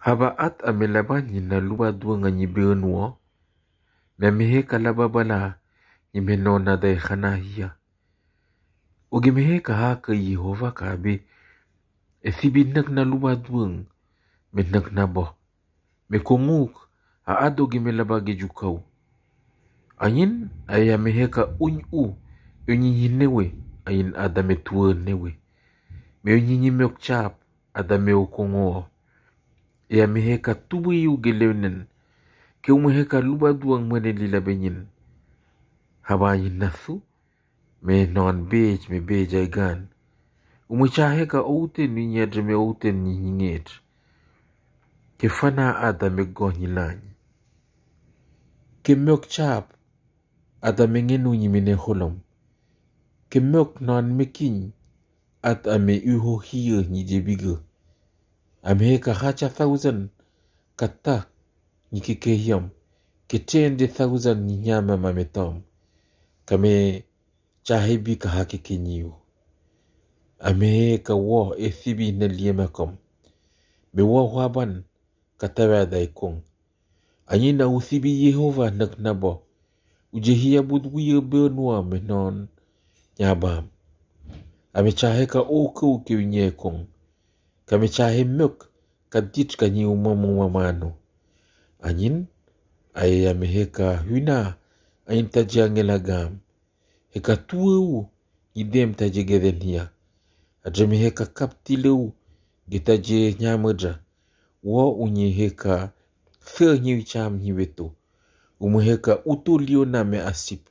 Haba at amilaba nyina luba duanga nyibenuo. Miamiheka laba bala imenona da khana hiya. Ugimiheka haka Yehova kabe. Ethibi nak na luba duang. Menak na bo. Mekomuk a ado gimelaba gejukau. Ayin ayamiheka unyu. Unyinyinewe ayin adametuwe newe. Meonyinyi meokchap adameo kongoa ya miheka tubu yu gelewnen ke umu heka luba duang mwene lila benyin habayi nathu me non bej me bejai gan umu chaheka oute ni nyedre me oute ni nyingedre ke fana ada me gonyi lanyi ke myok chap ada me ngenu nyimine holom ke myok non me kiny at ame uho hiyo nyijebigo ameheka hacha thousand katta nyikikeyom ketende thousand nyinyama mametom kame chahebi kahake kenyiu ameheka wo ethibi na liemakom bewo hwaban katawa daikong anyi na uthibi yehova naknabo ujehia budwiye benua menon nyabam amechaheka okeukewinyekong kamechahemmok kantit kanyiumamumamano anyin ayeyame heka hüna ayin tajiangelagam heka tuweu idem tajegedenia ajemi heka kaptilu getaje nyameja wo unyi heka thönyiucham nyiweto umeheka uto liona me asip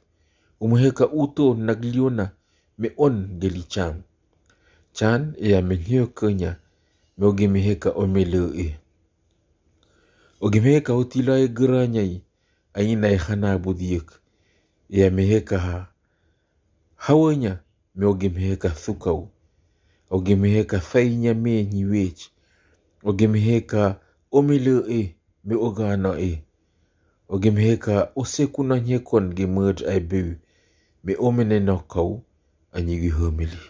umeheka uto nagliona me on gelicham chan eyame nyio kenya me ũngĩmĩhĩka ũmĩlũ ĩ e. ũngĩmĩhĩka ũtilai e gĩranyai e, ainai khana budiyik yamĩhĩka ha hawanya me ũngĩmĩhĩka thukau ũngĩmĩhĩka fainya menyi wech ũngĩmĩhĩka ũmĩlũ ĩ me ũgano ĩ ũngĩmĩhĩka ũsekuna nyekon gĩmũd aibĩu me ũmĩne nokau anyigihũmĩli